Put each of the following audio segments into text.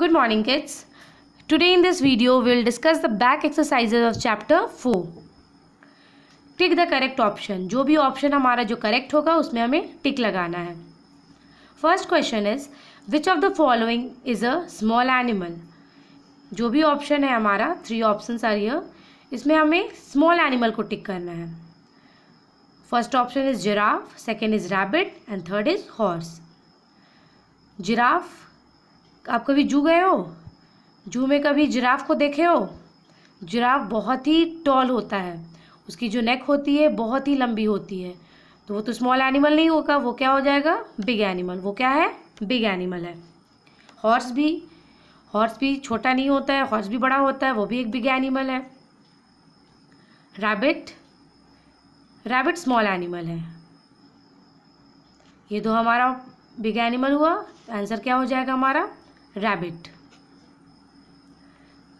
Good morning kids Today in this video we will discuss the back exercises of chapter 4. Tick the correct option जो भी option हमारा जो correct होगा उसमें हमें टिक लगाना है first question is which of the following is a small animal जो भी ऑप्शन है हमारा थ्री ऑप्शन आ रही है इसमें हमें स्मॉल एनिमल को टिक करना है first option is giraffe second is rabbit and third is horse giraffe आप कभी जू गए हो जू में कभी जिराफ को देखे हो जिराफ बहुत ही टॉल होता है उसकी जो नेक होती है बहुत ही लंबी होती है तो वो तो स्मॉल एनिमल नहीं होगा वो क्या हो जाएगा बिग एनिमल वो क्या है बिग एनिमल है हॉर्स भी हॉर्स भी छोटा नहीं होता है हॉर्स भी बड़ा होता है वो भी एक बिग एनिमल है रैबिट रैबिट स्मॉल एनिमल है ये तो हमारा बिग एनिमल हुआ आंसर क्या हो जाएगा हमारा rabbit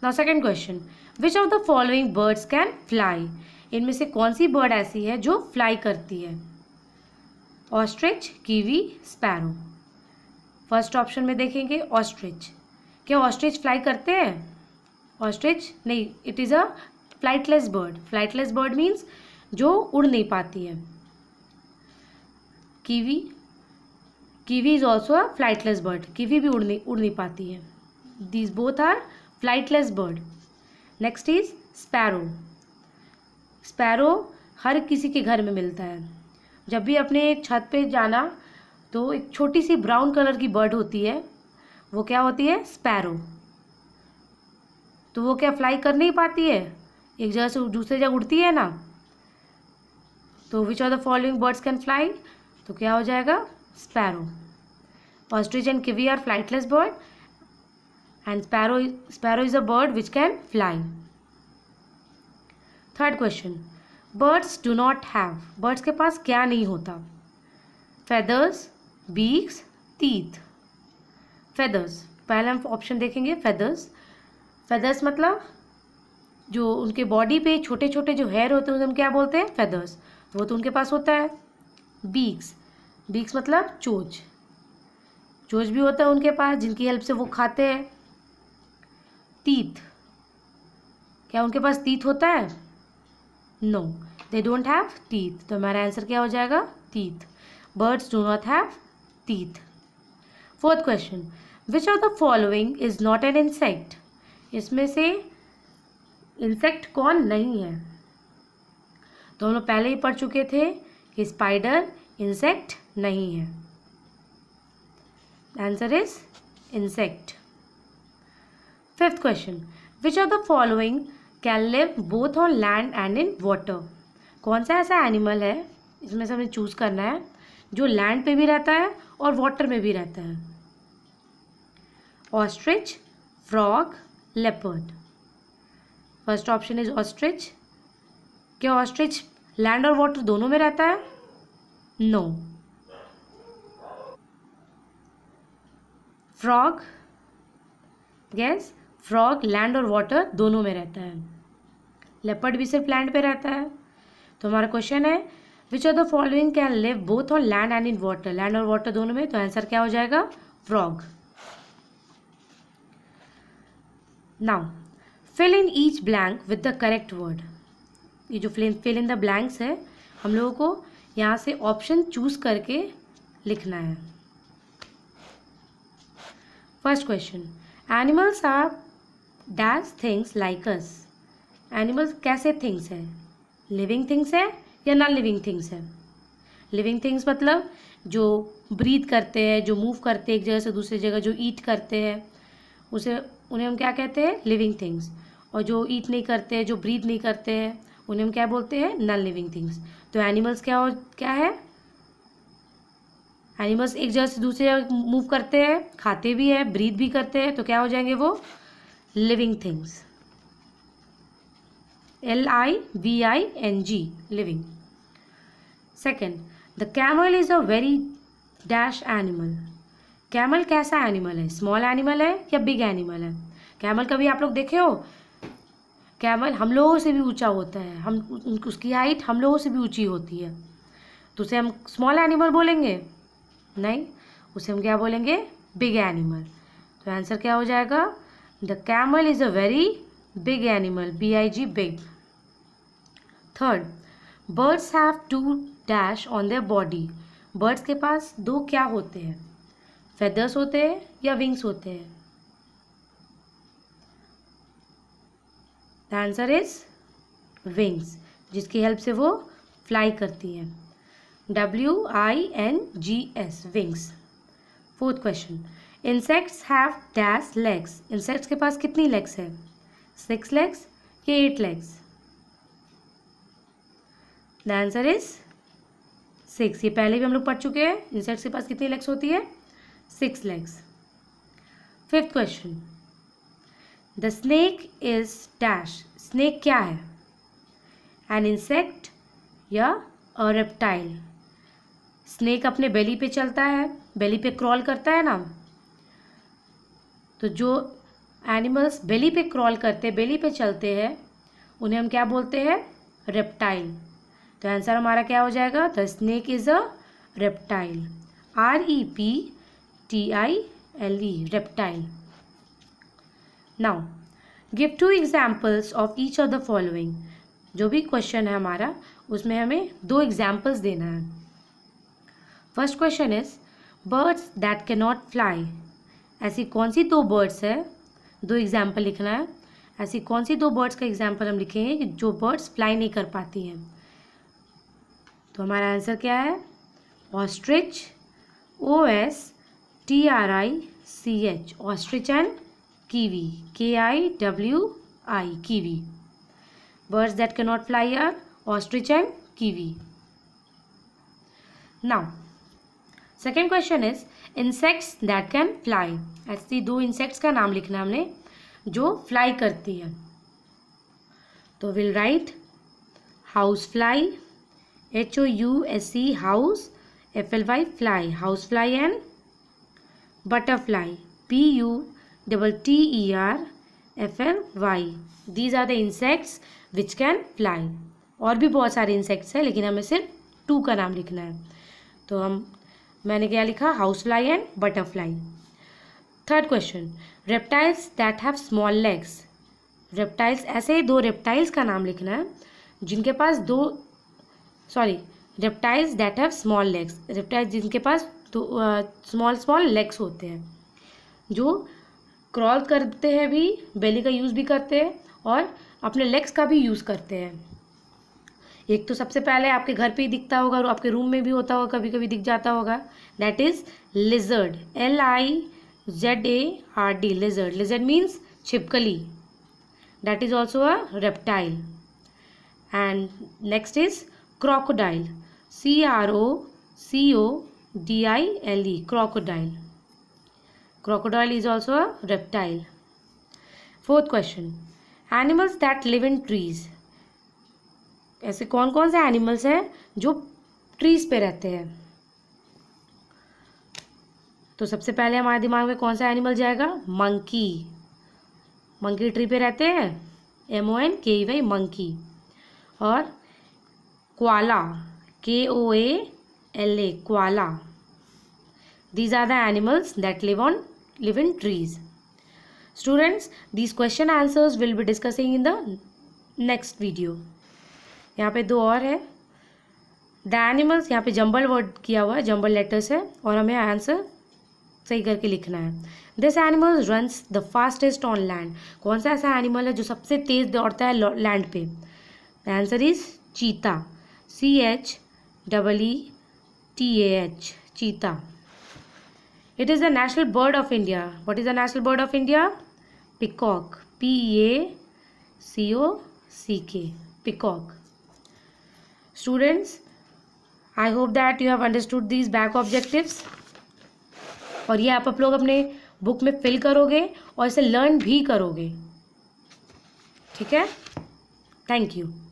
now second question which of the following birds can fly इनमें से कौन सी बर्ड ऐसी है जो फ्लाई करती है ostrich kiwi sparrow first option में देखेंगे ऑस्ट्रिच क्या ऑस्ट्रिच फ्लाई करते हैं ऑस्ट्रिच नहीं it is a flightless bird flightless bird means जो उड़ नहीं पाती है kiwi kiwi is also a flightless bird kiwi भी उड़ नहीं उड़ नहीं पाती है these both are flightless bird next is sparrow sparrow हर किसी के घर में मिलता है जब भी अपने छत पे जाना तो एक छोटी सी ब्राउन कलर की बर्ड होती है वो क्या होती है स्पैरो तो वो क्या फ्लाई कर नहीं पाती है एक जगह से दूसरी जगह उड़ती है ना तो which are the following birds can fly तो क्या हो जाएगा sparrow ostrich and kiwi are flightless bird and sparrow sparrow is a bird which can fly third question birds do not have birds के पास क्या नहीं होता फेदर्स बीक्स तीत फेदर्स पहले हम ऑप्शन देखेंगे फेदर्स फेदर्स मतलब जो उनके बॉडी पे छोटे छोटे जो हेयर होते हैं उसे हम क्या बोलते हैं फेदर्स वो तो उनके पास होता है बीक्स बीक्स मतलब चोच चोच भी होता है उनके पास जिनकी हेल्प से वो खाते हैं तीत क्या उनके पास तीत होता है नो दे डोंट हैव तीत तो हमारा आंसर क्या हो जाएगा teeth birds do not have teeth fourth question which of the following is not an insect इसमें से इंसेक्ट कौन नहीं है तो हम लोग पहले ही पढ़ चुके थे कि स्पाइडर इंसेक्ट नहीं है answer is insect fifth question which are the following can live both on land and in water कौन सा ऐसा एनिमल है इसमें से हमें चूज़ करना है जो लैंड पे भी रहता है और वाटर में भी रहता है ostrich frog leopard first option is ostrich क्या ऑस्ट्रिच लैंड और वाटर दोनों में रहता है No. Frog guess frog land और water दोनों में रहता है लेपर्ड भी सिर्फ लैंड पे रहता है तो हमारा क्वेश्चन है which are the following can live both on land and in water land और water दोनों में तो आंसर क्या हो जाएगा frog now fill in each blank with the correct word ये जो fill fill in the blanks है हम लोगों को यहाँ से ऑप्शन चूज करके लिखना है first question animals are dash things like us animals कैसे थिंग्स हैं लिविंग थिंग्स है या नॉन लिविंग थिंग्स है लिविंग थिंग्स मतलब जो ब्रीथ करते हैं जो मूव करते हैं एक जगह से दूसरी जगह जो ईट करते हैं उसे उन्हें हम क्या कहते हैं लिविंग थिंग्स और जो ईट नहीं करते हैं जो ब्रीथ नहीं करते हैं उन्हें हम क्या बोलते हैं नॉन लिविंग थिंग्स तो एनिमल्स क्या हो क्या है एनिमल्स एक जगह से दूसरे जगह मूव करते हैं खाते भी है ब्रीथ भी करते हैं तो क्या हो जाएंगे वो living things L I V I N G living second the camel is a very dash animal camel कैसा एनिमल है स्मॉल एनिमल है या बिग एनिमल है कैमल कभी आप लोग देखे हो कैमल हम लोगों से भी ऊंचा होता है हम उसकी हाइट हम लोगों से भी ऊंची होती है तो उसे हम स्मॉल एनिमल बोलेंगे नहीं उसे हम क्या बोलेंगे बिग एनिमल तो आंसर क्या हो जाएगा the camel is a very big animal B I G big third birds have two dash on their body birds के पास दो क्या होते हैं फेदर्स होते हैं या विंग्स होते हैं द आंसर इज विंग्स जिसकी हेल्प से वो फ्लाई करती हैं W I N G S wings fourth question insects have dash legs insects के पास कितनी लेग्स है सिक्स लेग्स या eight legs the answer is six ये पहले भी हम लोग पढ़ चुके हैं इंसेक्ट्स के पास कितनी लेग्स होती है six legs fifth question the snake is dash snake क्या है एन इंसेक्ट या अ रेप्टाइल स्नेक अपने बेली पे चलता है बेली पे क्रॉल करता है ना तो जो एनिमल्स बेली पे क्रॉल करते हैं बेली पे चलते हैं उन्हें हम क्या बोलते हैं रेप्टाइल तो आंसर हमारा क्या हो जाएगा the snake is a reptile R E P T I L E reptile now give two examples of each of the following जो भी क्वेश्चन है हमारा उसमें हमें दो एग्जाम्पल्स देना है first question is birds that can not fly ऐसी कौन सी दो बर्ड्स है दो एग्जाम्पल लिखना है ऐसी कौन सी दो बर्ड्स का एग्जाम्पल हम लिखेंगे कि जो बर्ड्स फ्लाई नहीं कर पाती हैं तो हमारा आंसर क्या है ostrich O S T R I C H ostrich and kiwi K I W I kiwi birds that can not fly are ostrich and kiwi now second question is insects that can fly ऐसी दो insects का नाम लिखना हमने जो fly करती है तो we'll write house fly H O U S E house F L Y fly house fly and butterfly P U double T E R F L Y these are the insects which can fly और भी बहुत सारे insects हैं लेकिन हमें सिर्फ to का नाम लिखना है तो हम मैंने क्या लिखा house fly and butterfly third question reptiles that have small legs reptiles ऐसे ही दो रेप्टाइल्स का नाम लिखना है जिनके पास दो sorry reptiles that have small legs reptiles जिनके पास तो स्मॉल स्मॉल लेग्स होते हैं जो क्रॉल करते हैं भी बेली का यूज़ भी करते हैं और अपने लेग्स का भी यूज़ करते हैं एक तो सबसे पहले आपके घर पे ही दिखता होगा और आपके रूम में भी होता होगा कभी कभी दिख जाता होगा that is lizard L I Z A R D lizard lizard means छिपकली that is also a reptile and next is crocodile C R O C O D I L E crocodile crocodile is also a reptile fourth question animals that live in trees ऐसे कौन कौन से animals हैं जो trees पे रहते हैं तो सबसे पहले हमारे दिमाग में कौन सा एनिमल जाएगा मंकी मंकी ट्री पे रहते हैं M O N K Y monkey और koala K O A L A koala These are the animals that live on live in trees. Students, these question answers will be discussing in the next video. यहाँ पे दो और है the animals यहाँ पे jumble word किया हुआ है जंबल लेटर्स है और हमें आंसर सही करके लिखना है this animal runs the fastest on land कौन सा ऐसा एनिमल है जो सबसे तेज दौड़ता है लैंड पे the answer is cheetah C H double E T H cheetah It is the national bird of India. What is the national bird of India? Peacock. P-E-A-C-O-C-K. Peacock. Students, I hope that you have understood these back objectives और ये आप आप लोग अपने book में fill करोगे और इसे लर्न भी करोगे ठीक है थैंक यू